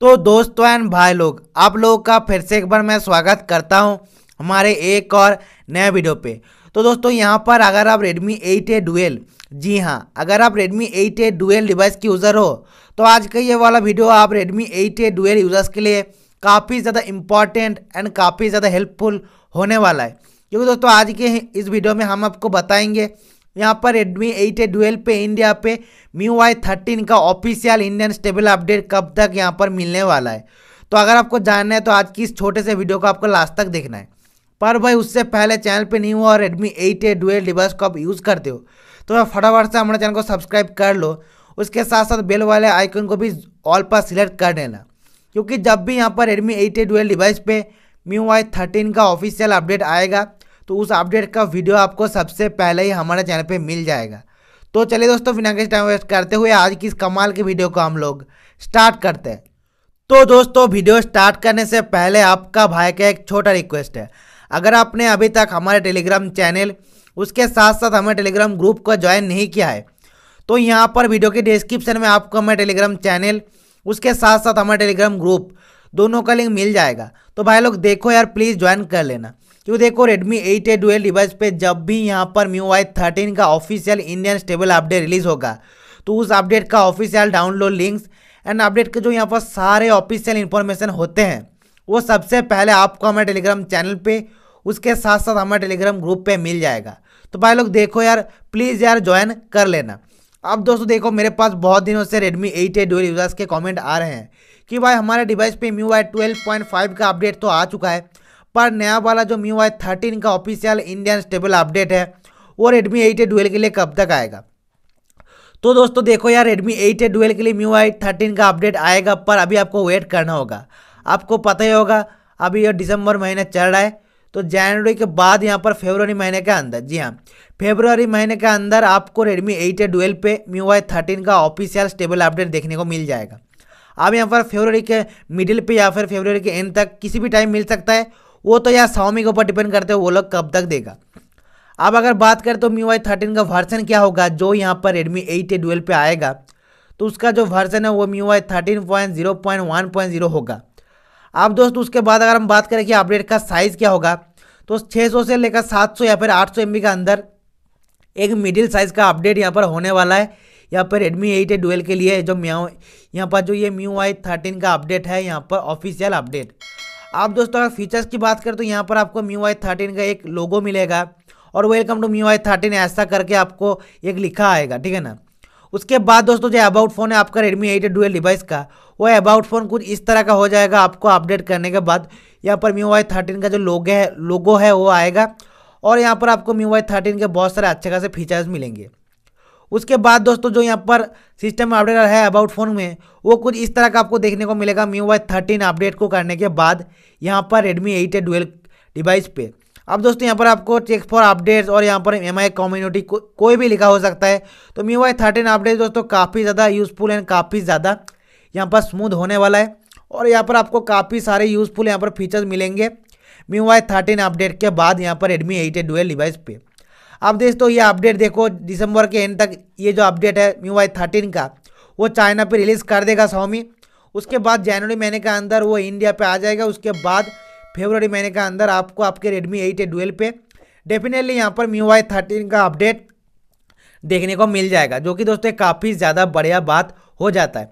तो दोस्तों एंड भाई लोग आप लोगों का फिर से एक बार मैं स्वागत करता हूं हमारे एक और नए वीडियो पे तो दोस्तों यहां पर अगर आप Redmi 8A Dual जी हां अगर आप Redmi 8A Dual डिवाइस के यूज़र हो तो आज का ये वाला वीडियो आप Redmi 8A Dual यूज़र्स के लिए काफ़ी ज़्यादा इम्पॉर्टेंट एंड काफ़ी ज़्यादा हेल्पफुल होने वाला है क्योंकि दोस्तों आज के इस वीडियो में हम आपको बताएंगे यहाँ पर रेडमी एट ए डुएल पे इंडिया पे मी वाई थर्टीन का ऑफिशियल इंडियन स्टेबल अपडेट कब तक यहाँ पर मिलने वाला है तो अगर आपको जानना है तो आज की इस छोटे से वीडियो को आपको लास्ट तक देखना है पर भाई उससे पहले चैनल पे नहीं हुआ और Redmi eight A dual device को आप यूज़ करते हो तो फटाफट से हमारे चैनल को सब्सक्राइब कर लो उसके साथ साथ बेल वाले आइकन को भी ऑल पर सिलेक्ट कर लेना क्योंकि जब भी यहाँ पर Redmi eight A dual device पे मी वाई थर्टीन का ऑफिशियल अपडेट आएगा तो उस अपडेट का वीडियो आपको सबसे पहले ही हमारे चैनल पर मिल जाएगा तो चलिए दोस्तों बिना किसी टाइम वेस्ट करते हुए आज की इस कमाल की वीडियो को हम लोग स्टार्ट करते हैं तो दोस्तों वीडियो स्टार्ट करने से पहले आपका भाई का एक छोटा रिक्वेस्ट है अगर आपने अभी तक हमारे टेलीग्राम चैनल उसके साथ साथ हमारे टेलीग्राम ग्रुप को ज्वाइन नहीं किया है तो यहाँ पर वीडियो के डिस्क्रिप्शन में आपको हमारे टेलीग्राम चैनल उसके साथ साथ हमारे टेलीग्राम ग्रुप दोनों का लिंक मिल जाएगा तो भाई लोग देखो यार प्लीज़ ज्वाइन कर लेना तो देखो Redmi 8A Dual डिवाइस पे जब भी यहाँ पर म्यू आई थर्टीन का official Indian stable update release होगा तो उस अपडेट का official download links and update के जो यहाँ पर सारे ऑफिशियल इन्फॉर्मेशन होते हैं वो सबसे पहले आपको हमारे टेलीग्राम चैनल पे उसके साथ साथ हमारे टेलीग्राम ग्रुप पे मिल जाएगा तो भाई लोग देखो यार प्लीज़ यार ज्वाइन कर लेना अब दोस्तों देखो मेरे पास बहुत दिनों से Redmi 8A Dual यूजर्स के कमेंट आ रहे हैं कि भाई हमारे डिवाइस पे MIUI 12.5 का अपडेट तो आ चुका है पर नया वाला जो मी वाई थर्टीन का ऑफिशियल इंडियन स्टेबल अपडेट है वो रेडमी एट ए के लिए कब तक आएगा तो दोस्तों देखो यार रेडमी एट ए के लिए मी वाई थर्टीन का अपडेट आएगा पर अभी आपको वेट करना होगा आपको पता ही होगा अभी यह दिसंबर महीना चल रहा है तो जनवरी के बाद यहाँ पर फेबरवरी महीने के अंदर जी हाँ फेबरवरी महीने के अंदर आपको रेडमी एट ए डुएल पे मी वाई थर्टीन का ऑफिशियल स्टेबल अपडेट देखने को मिल जाएगा अब यहाँ पर फेबरवरी के मिडिल पे या फिर फेबरवरी के एंड तक किसी भी टाइम मिल सकता है वो तो यार साउमी के ऊपर डिपेंड करते हो वो लोग कब तक देगा अब अगर बात करें तो मी वाई थर्टीन का वर्जन क्या होगा जो यहाँ पर रेडमी एट ए डुएल पर आएगा तो उसका जो वर्जन है वो MIUI thirteen point zero point one point zero होगा अब दोस्तों उसके बाद अगर हम बात करें कि अपडेट का साइज़ क्या होगा तो 600 से लेकर 700 या फिर 800 बी के अंदर एक मिडिल साइज़ का अपडेट यहाँ पर होने वाला है यहाँ पर रेडमी एट ए के लिए जो म्याओ यहाँ पर जो ये मी वाई थर्टीन का अपडेट है यहाँ पर ऑफिशियल अपडेट आप दोस्तों अगर फीचर्स की बात करें तो यहाँ पर आपको म्यू आई थर्टीन का एक लोगो मिलेगा और welcome to MIUI thirteen ऐसा करके आपको एक लिखा आएगा ठीक है ना उसके बाद दोस्तों जो अबाउट फ़ोन है आपका रेडमी एट डुएल डिवाइस का वो अबाउट फ़ोन कुछ इस तरह का हो जाएगा आपको अपडेट करने के बाद यहाँ पर म्यू वाई थर्टीन का जो लोगो है लोगो है वो आएगा और यहाँ पर आपको म्यू वाई थर्टीन के बहुत सारे अच्छे खासे फीचर्स मिलेंगे उसके बाद दोस्तों जो यहाँ पर सिस्टम अपडेट है अबाउट फोन में वो कुछ इस तरह का आपको देखने को मिलेगा मी वाई थर्टीन अपडेट को करने के बाद यहाँ पर रेडमी एट एड डिवाइस पे अब दोस्तों यहाँ पर आपको चेक फॉर अपडेट्स और यहाँ पर एम आई कम्युनिटी को, कोई भी लिखा हो सकता है तो मी वाई थर्टीन अपडेट दोस्तों काफ़ी ज़्यादा यूजफुल एंड काफ़ी ज़्यादा यहाँ पर स्मूथ होने वाला है और यहाँ पर आपको काफ़ी सारे यूजफुल यहाँ पर फीचर्स मिलेंगे मी वाई थर्टीन अपडेट के बाद यहाँ पर रेडमी एट एड डिवाइस पर अब दोस्तों ये अपडेट देखो दिसंबर के एंड तक ये जो अपडेट है यू आई थर्टीन का वो चाइना पे रिलीज़ कर देगा स्वामी उसके बाद जनवरी महीने के अंदर वो इंडिया पे आ जाएगा उसके बाद फेबररी महीने के अंदर आपको आपके रेडमी एट ए डुएल पे डेफिनेटली यहाँ पर मी वाई थर्टीन का अपडेट देखने को मिल जाएगा जो कि दोस्तों काफ़ी ज़्यादा बढ़िया बात हो जाता है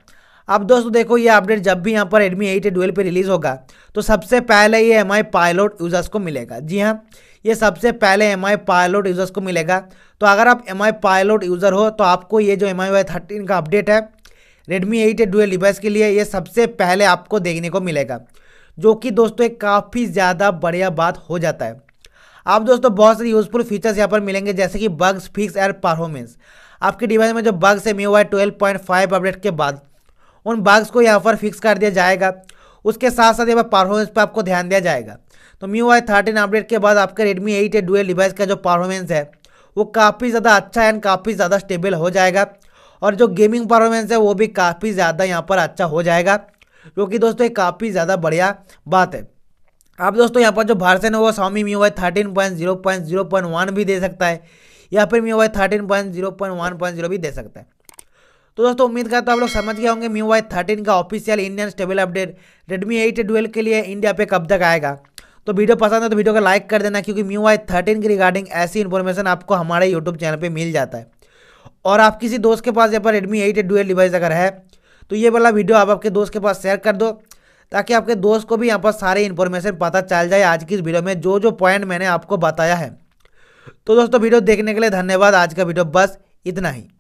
अब दोस्तों देखो ये अपडेट जब भी यहाँ पर रेडमी एट डुएल पे रिलीज़ होगा तो सबसे पहले ये एम आई पायलट यूज़र्स को मिलेगा जी हाँ ये सबसे पहले एम आई पायलट यूज़र्स को मिलेगा तो अगर आप एम आई पायलट यूज़र हो तो आपको ये जो एम आई वाई थर्टीन का अपडेट है रेडमी एट डुएल डिवाइस के लिए ये सबसे पहले आपको देखने को मिलेगा जो कि दोस्तों एक काफ़ी ज़्यादा बढ़िया बात हो जाता है आप दोस्तों बहुत सारे यूज़फुल फीचर्स यहाँ पर मिलेंगे जैसे कि बग्स फिक्स एयर परफॉर्मेंस आपके डिवाइस में जो बग्स है मी वाई ट्वेल्व अपडेट के बाद उन बाग्स को यहाँ पर फिक्स कर दिया जाएगा उसके साथ साथ यहाँ पर परफॉर्मेंस पर आपको ध्यान दिया जाएगा तो मी वाई थर्टीन अपडेट के बाद आपके रेडमी एट डुएल डिवाइस का जो परफॉर्मेंस है वो काफ़ी ज़्यादा अच्छा एंड काफ़ी ज़्यादा स्टेबल हो जाएगा और जो गेमिंग परफॉर्मेंस है वो भी काफ़ी ज़्यादा यहाँ पर अच्छा हो जाएगा क्योंकि दोस्तों ये काफ़ी ज़्यादा बढ़िया बात है आप दोस्तों यहाँ पर जो भारसन है वो स्वामी MIUI thirteen point zero point zero point one भी दे सकता है या फिर MIUI thirteen point zero point one point zero भी दे सकता है तो दोस्तों उम्मीद करता हूँ आप लोग समझ गए होंगे म्यू वाई थर्टीन का official Indian stable update Redmi eight dual के लिए इंडिया पे कब तक आएगा तो वीडियो पसंद है तो वीडियो को लाइक कर देना क्योंकि म्यू वाई थर्टीन की रिगार्डिंग ऐसी इन्फॉर्मेशन आपको हमारे यूट्यूब चैनल पर मिल जाता है और आप किसी दोस्त के पास यहाँ पर रेडमी एट डुएल डिवाइस अगर है तो ये वाला वीडियो आप आपके दोस्त के पास शेयर कर दो ताकि आपके दोस्त को भी यहाँ पर सारे इन्फॉर्मेशन पता चल जाए आज की इस वीडियो में जो जो पॉइंट मैंने आपको बताया है तो दोस्तों वीडियो देखने के लिए धन्यवाद आज का वीडियो बस इतना ही